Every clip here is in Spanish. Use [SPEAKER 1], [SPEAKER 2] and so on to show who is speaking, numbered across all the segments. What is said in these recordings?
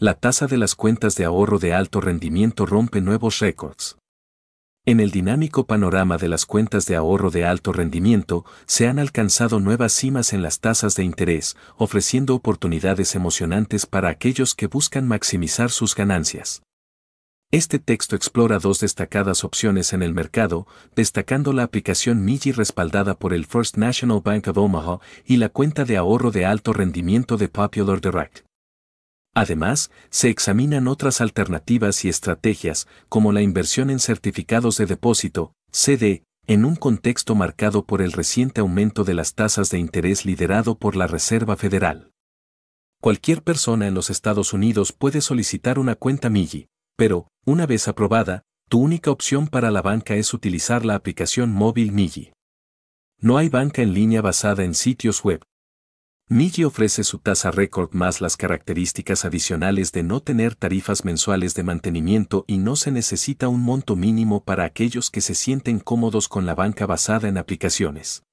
[SPEAKER 1] la tasa de las cuentas de ahorro de alto rendimiento rompe nuevos récords. En el dinámico panorama de las cuentas de ahorro de alto rendimiento, se han alcanzado nuevas cimas en las tasas de interés, ofreciendo oportunidades emocionantes para aquellos que buscan maximizar sus ganancias. Este texto explora dos destacadas opciones en el mercado, destacando la aplicación Miji respaldada por el First National Bank of Omaha y la cuenta de ahorro de alto rendimiento de Popular Direct. Además, se examinan otras alternativas y estrategias, como la inversión en certificados de depósito, CD, en un contexto marcado por el reciente aumento de las tasas de interés liderado por la Reserva Federal. Cualquier persona en los Estados Unidos puede solicitar una cuenta MIGI, pero, una vez aprobada, tu única opción para la banca es utilizar la aplicación móvil MIGI. No hay banca en línea basada en sitios web, Migi ofrece su tasa récord más las características adicionales de no tener tarifas mensuales de mantenimiento y no se necesita un monto mínimo para aquellos que se sienten cómodos con la banca basada en aplicaciones.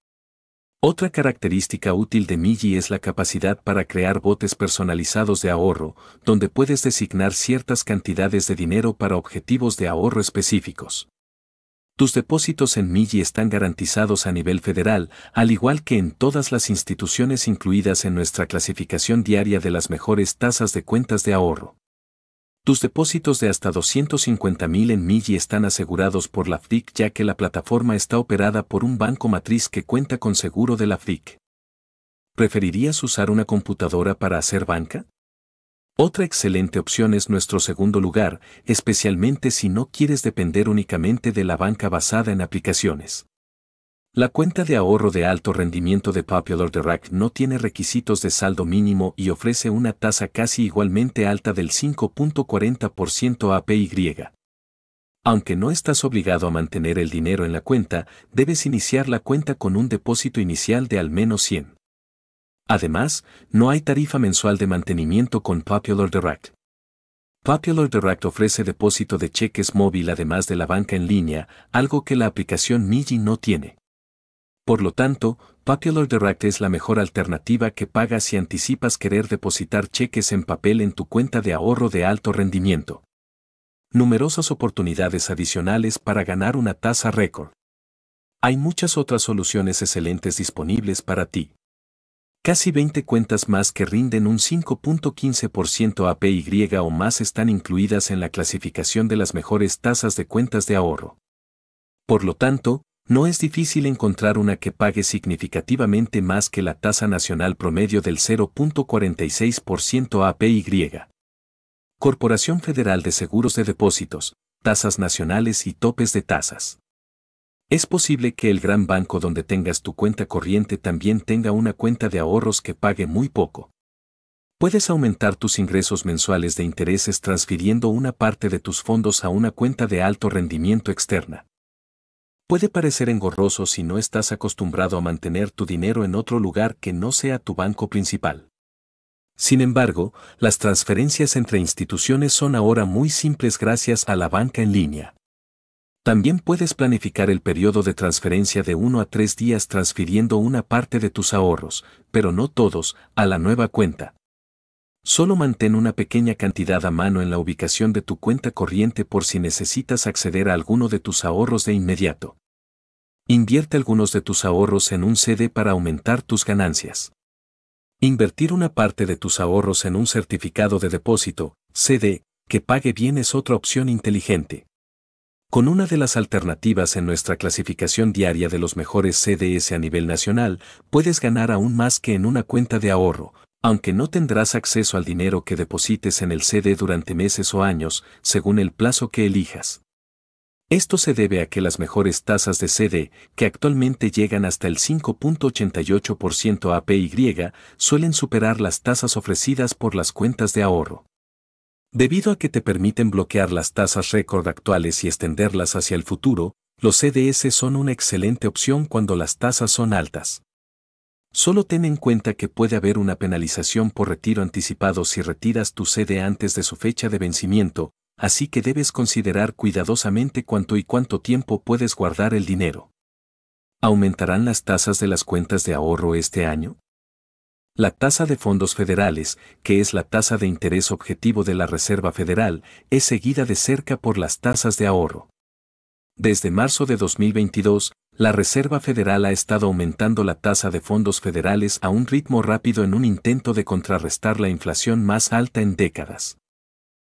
[SPEAKER 1] Otra característica útil de Migi es la capacidad para crear botes personalizados de ahorro, donde puedes designar ciertas cantidades de dinero para objetivos de ahorro específicos. Tus depósitos en Milli están garantizados a nivel federal, al igual que en todas las instituciones incluidas en nuestra clasificación diaria de las mejores tasas de cuentas de ahorro. Tus depósitos de hasta 250.000 en MIGI están asegurados por la FDIC ya que la plataforma está operada por un banco matriz que cuenta con seguro de la FDIC. ¿Preferirías usar una computadora para hacer banca? Otra excelente opción es nuestro segundo lugar, especialmente si no quieres depender únicamente de la banca basada en aplicaciones. La cuenta de ahorro de alto rendimiento de Popular de no tiene requisitos de saldo mínimo y ofrece una tasa casi igualmente alta del 5.40% APY. Aunque no estás obligado a mantener el dinero en la cuenta, debes iniciar la cuenta con un depósito inicial de al menos 100. Además, no hay tarifa mensual de mantenimiento con Popular Direct. Popular Direct ofrece depósito de cheques móvil además de la banca en línea, algo que la aplicación Miji no tiene. Por lo tanto, Popular Direct es la mejor alternativa que pagas si anticipas querer depositar cheques en papel en tu cuenta de ahorro de alto rendimiento. Numerosas oportunidades adicionales para ganar una tasa récord. Hay muchas otras soluciones excelentes disponibles para ti. Casi 20 cuentas más que rinden un 5.15% APY o más están incluidas en la clasificación de las mejores tasas de cuentas de ahorro. Por lo tanto, no es difícil encontrar una que pague significativamente más que la tasa nacional promedio del 0.46% APY. Corporación Federal de Seguros de Depósitos, tasas nacionales y topes de tasas. Es posible que el gran banco donde tengas tu cuenta corriente también tenga una cuenta de ahorros que pague muy poco. Puedes aumentar tus ingresos mensuales de intereses transfiriendo una parte de tus fondos a una cuenta de alto rendimiento externa. Puede parecer engorroso si no estás acostumbrado a mantener tu dinero en otro lugar que no sea tu banco principal. Sin embargo, las transferencias entre instituciones son ahora muy simples gracias a la banca en línea. También puedes planificar el periodo de transferencia de 1 a 3 días transfiriendo una parte de tus ahorros, pero no todos, a la nueva cuenta. Solo mantén una pequeña cantidad a mano en la ubicación de tu cuenta corriente por si necesitas acceder a alguno de tus ahorros de inmediato. Invierte algunos de tus ahorros en un CD para aumentar tus ganancias. Invertir una parte de tus ahorros en un certificado de depósito, CD, que pague bien es otra opción inteligente con una de las alternativas en nuestra clasificación diaria de los mejores CDS a nivel nacional, puedes ganar aún más que en una cuenta de ahorro, aunque no tendrás acceso al dinero que deposites en el CD durante meses o años, según el plazo que elijas. Esto se debe a que las mejores tasas de CD, que actualmente llegan hasta el 5.88% APY, suelen superar las tasas ofrecidas por las cuentas de ahorro. Debido a que te permiten bloquear las tasas récord actuales y extenderlas hacia el futuro, los CDS son una excelente opción cuando las tasas son altas. Solo ten en cuenta que puede haber una penalización por retiro anticipado si retiras tu CD antes de su fecha de vencimiento, así que debes considerar cuidadosamente cuánto y cuánto tiempo puedes guardar el dinero. ¿Aumentarán las tasas de las cuentas de ahorro este año? La tasa de fondos federales, que es la tasa de interés objetivo de la Reserva Federal, es seguida de cerca por las tasas de ahorro. Desde marzo de 2022, la Reserva Federal ha estado aumentando la tasa de fondos federales a un ritmo rápido en un intento de contrarrestar la inflación más alta en décadas.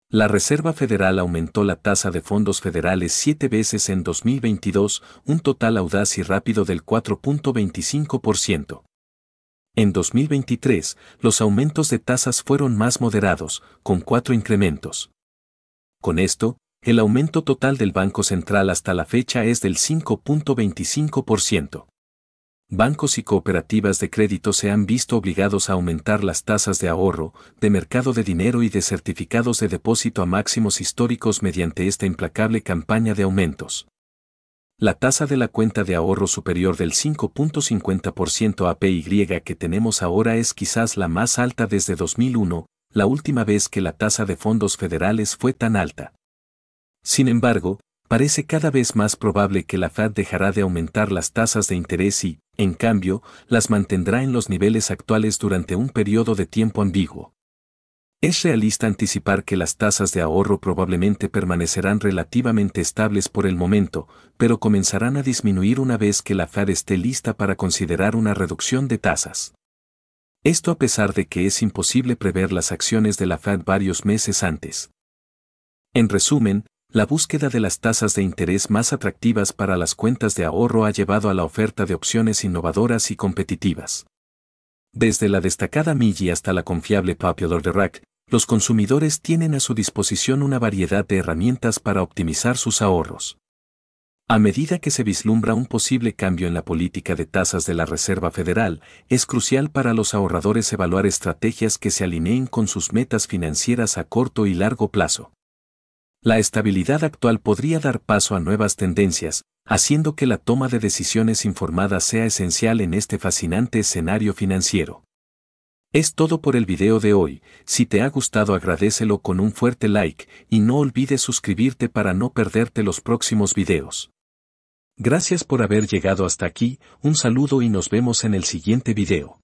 [SPEAKER 1] La Reserva Federal aumentó la tasa de fondos federales siete veces en 2022, un total audaz y rápido del 4.25%. En 2023, los aumentos de tasas fueron más moderados, con cuatro incrementos. Con esto, el aumento total del Banco Central hasta la fecha es del 5.25%. Bancos y cooperativas de crédito se han visto obligados a aumentar las tasas de ahorro, de mercado de dinero y de certificados de depósito a máximos históricos mediante esta implacable campaña de aumentos la tasa de la cuenta de ahorro superior del 5.50% APY que tenemos ahora es quizás la más alta desde 2001, la última vez que la tasa de fondos federales fue tan alta. Sin embargo, parece cada vez más probable que la Fed dejará de aumentar las tasas de interés y, en cambio, las mantendrá en los niveles actuales durante un periodo de tiempo ambiguo. Es realista anticipar que las tasas de ahorro probablemente permanecerán relativamente estables por el momento, pero comenzarán a disminuir una vez que la Fed esté lista para considerar una reducción de tasas. Esto a pesar de que es imposible prever las acciones de la Fed varios meses antes. En resumen, la búsqueda de las tasas de interés más atractivas para las cuentas de ahorro ha llevado a la oferta de opciones innovadoras y competitivas. Desde la destacada Milli hasta la confiable Popular de los consumidores tienen a su disposición una variedad de herramientas para optimizar sus ahorros. A medida que se vislumbra un posible cambio en la política de tasas de la Reserva Federal, es crucial para los ahorradores evaluar estrategias que se alineen con sus metas financieras a corto y largo plazo. La estabilidad actual podría dar paso a nuevas tendencias, haciendo que la toma de decisiones informadas sea esencial en este fascinante escenario financiero. Es todo por el video de hoy, si te ha gustado agradecelo con un fuerte like y no olvides suscribirte para no perderte los próximos videos. Gracias por haber llegado hasta aquí, un saludo y nos vemos en el siguiente video.